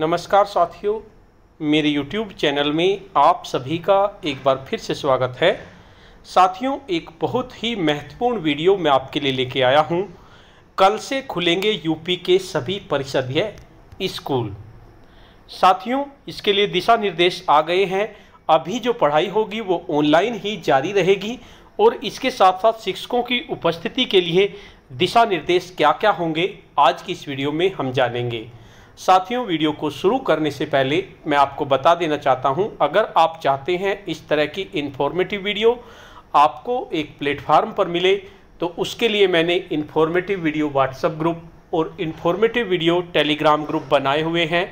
नमस्कार साथियों मेरे YouTube चैनल में आप सभी का एक बार फिर से स्वागत है साथियों एक बहुत ही महत्वपूर्ण वीडियो मैं आपके लिए लेके आया हूं कल से खुलेंगे यूपी के सभी परिषदीय स्कूल साथियों इसके लिए दिशा निर्देश आ गए हैं अभी जो पढ़ाई होगी वो ऑनलाइन ही जारी रहेगी और इसके साथ साथ शिक्षकों की उपस्थिति के लिए दिशा निर्देश क्या क्या होंगे आज की इस वीडियो में हम जानेंगे साथियों वीडियो को शुरू करने से पहले मैं आपको बता देना चाहता हूं अगर आप चाहते हैं इस तरह की इन्फॉर्मेटिव वीडियो आपको एक प्लेटफार्म पर मिले तो उसके लिए मैंने इन्फॉर्मेटिव वीडियो व्हाट्सएप ग्रुप और इन्फॉर्मेटिव वीडियो टेलीग्राम ग्रुप बनाए हुए हैं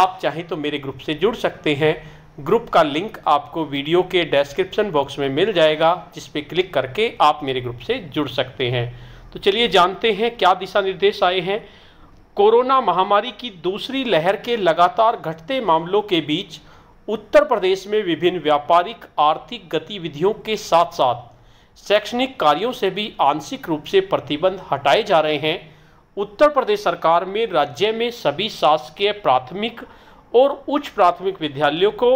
आप चाहें तो मेरे ग्रुप से जुड़ सकते हैं ग्रुप का लिंक आपको वीडियो के डेस्क्रिप्शन बॉक्स में मिल जाएगा जिस पर क्लिक करके आप मेरे ग्रुप से जुड़ सकते हैं तो चलिए जानते हैं क्या दिशा निर्देश आए हैं कोरोना महामारी की दूसरी लहर के लगातार घटते मामलों के बीच उत्तर प्रदेश में विभिन्न व्यापारिक आर्थिक गतिविधियों के साथ साथ शैक्षणिक कार्यों से भी आंशिक रूप से प्रतिबंध हटाए जा रहे हैं उत्तर प्रदेश सरकार में राज्य में सभी शासकीय प्राथमिक और उच्च प्राथमिक विद्यालयों को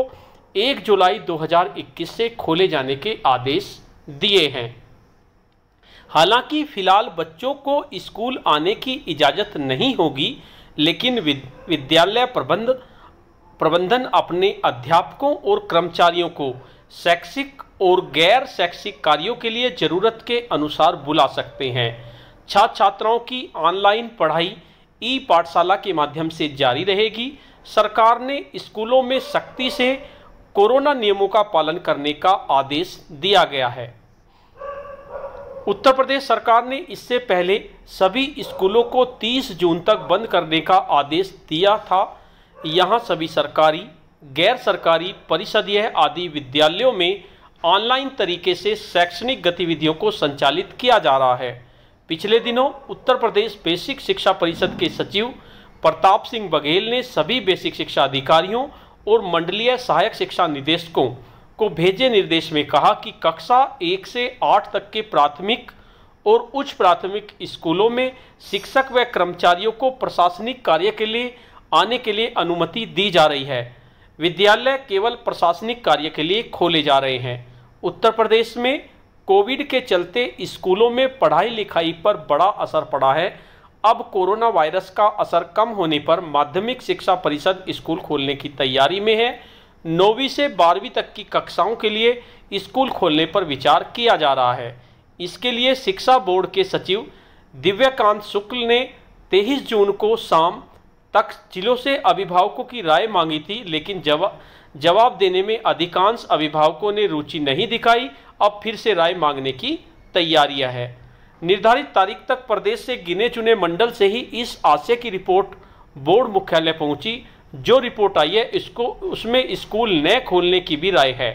1 जुलाई 2021 से खोले जाने के आदेश दिए हैं हालांकि फ़िलहाल बच्चों को स्कूल आने की इजाज़त नहीं होगी लेकिन विद्यालय प्रबंध प्रबंधन अपने अध्यापकों और कर्मचारियों को शैक्षिक और गैर शैक्षिक कार्यों के लिए ज़रूरत के अनुसार बुला सकते हैं छात्र छात्राओं की ऑनलाइन पढ़ाई ई पाठशाला के माध्यम से जारी रहेगी सरकार ने स्कूलों में सख्ती से कोरोना नियमों का पालन करने का आदेश दिया गया है उत्तर प्रदेश सरकार ने इससे पहले सभी स्कूलों को 30 जून तक बंद करने का आदेश दिया था यहाँ सभी सरकारी गैर सरकारी परिषदीय आदि विद्यालयों में ऑनलाइन तरीके से शैक्षणिक गतिविधियों को संचालित किया जा रहा है पिछले दिनों उत्तर प्रदेश बेसिक शिक्षा परिषद के सचिव प्रताप सिंह बघेल ने सभी बेसिक शिक्षा अधिकारियों और मंडलीय सहायक शिक्षा निदेशकों को भेजे निर्देश में कहा कि कक्षा एक से आठ तक के प्राथमिक और उच्च प्राथमिक स्कूलों में शिक्षक व कर्मचारियों को प्रशासनिक कार्य के लिए आने के लिए अनुमति दी जा रही है विद्यालय केवल प्रशासनिक कार्य के लिए खोले जा रहे हैं उत्तर प्रदेश में कोविड के चलते स्कूलों में पढ़ाई लिखाई पर बड़ा असर पड़ा है अब कोरोना वायरस का असर कम होने पर माध्यमिक शिक्षा परिषद स्कूल खोलने की तैयारी में है नौवीं से बारहवीं तक की कक्षाओं के लिए स्कूल खोलने पर विचार किया जा रहा है इसके लिए शिक्षा बोर्ड के सचिव दिव्याकांत शुक्ल ने तेईस जून को शाम तक जिलों से अभिभावकों की राय मांगी थी लेकिन जवा जवाब देने में अधिकांश अभिभावकों ने रुचि नहीं दिखाई अब फिर से राय मांगने की तैयारियां है निर्धारित तारीख तक प्रदेश से गिने चुने मंडल से ही इस आशय की रिपोर्ट बोर्ड मुख्यालय पहुंची जो रिपोर्ट आई है इसको उसमें स्कूल न खोलने की भी राय है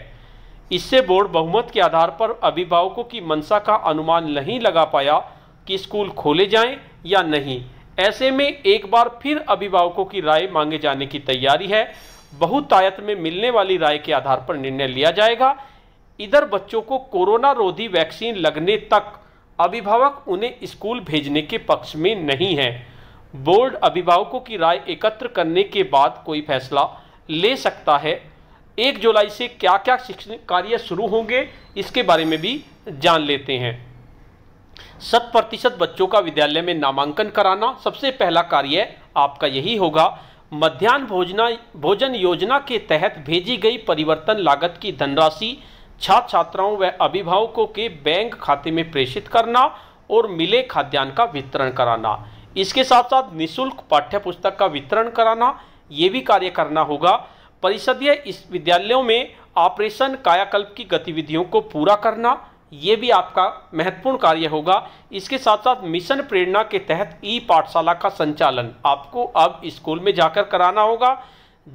इससे बोर्ड बहुमत के आधार पर अभिभावकों की मंशा का अनुमान नहीं लगा पाया कि स्कूल खोले जाएं या नहीं ऐसे में एक बार फिर अभिभावकों की राय मांगे जाने की तैयारी है बहुतायत में मिलने वाली राय के आधार पर निर्णय लिया जाएगा इधर बच्चों को कोरोना रोधी वैक्सीन लगने तक अभिभावक उन्हें स्कूल भेजने के पक्ष में नहीं हैं बोर्ड अभिभावकों की राय एकत्र करने के बाद कोई फैसला ले सकता है एक जुलाई से क्या क्या शिक्षण कार्य शुरू होंगे इसके बारे में भी जान लेते हैं शत प्रतिशत बच्चों का विद्यालय में नामांकन कराना सबसे पहला कार्य आपका यही होगा मध्यान्ह भोजना भोजन योजना के तहत भेजी गई परिवर्तन लागत की धनराशि छात्र छात्राओं व अभिभावकों के बैंक खाते में प्रेषित करना और मिले खाद्यान्न का वितरण कराना इसके साथ साथ निशुल्क पाठ्य पुस्तक का वितरण कराना ये भी कार्य करना होगा परिषदीय इस विद्यालयों में ऑपरेशन कायाकल्प की गतिविधियों को पूरा करना ये भी आपका महत्वपूर्ण कार्य होगा इसके साथ साथ मिशन प्रेरणा के तहत ई पाठशाला का संचालन आपको अब स्कूल में जाकर कराना होगा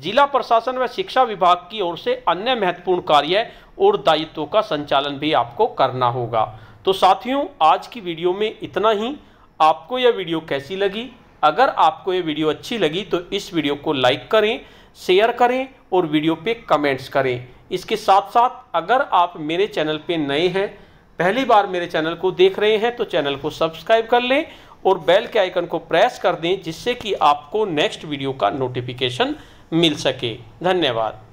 जिला प्रशासन व शिक्षा विभाग की ओर से अन्य महत्वपूर्ण कार्य और दायित्वों का संचालन भी आपको करना होगा तो साथियों आज की वीडियो में इतना ही आपको यह वीडियो कैसी लगी अगर आपको यह वीडियो अच्छी लगी तो इस वीडियो को लाइक करें शेयर करें और वीडियो पे कमेंट्स करें इसके साथ साथ अगर आप मेरे चैनल पे नए हैं पहली बार मेरे चैनल को देख रहे हैं तो चैनल को सब्सक्राइब कर लें और बेल के आइकन को प्रेस कर दें जिससे कि आपको नेक्स्ट वीडियो का नोटिफिकेशन मिल सके धन्यवाद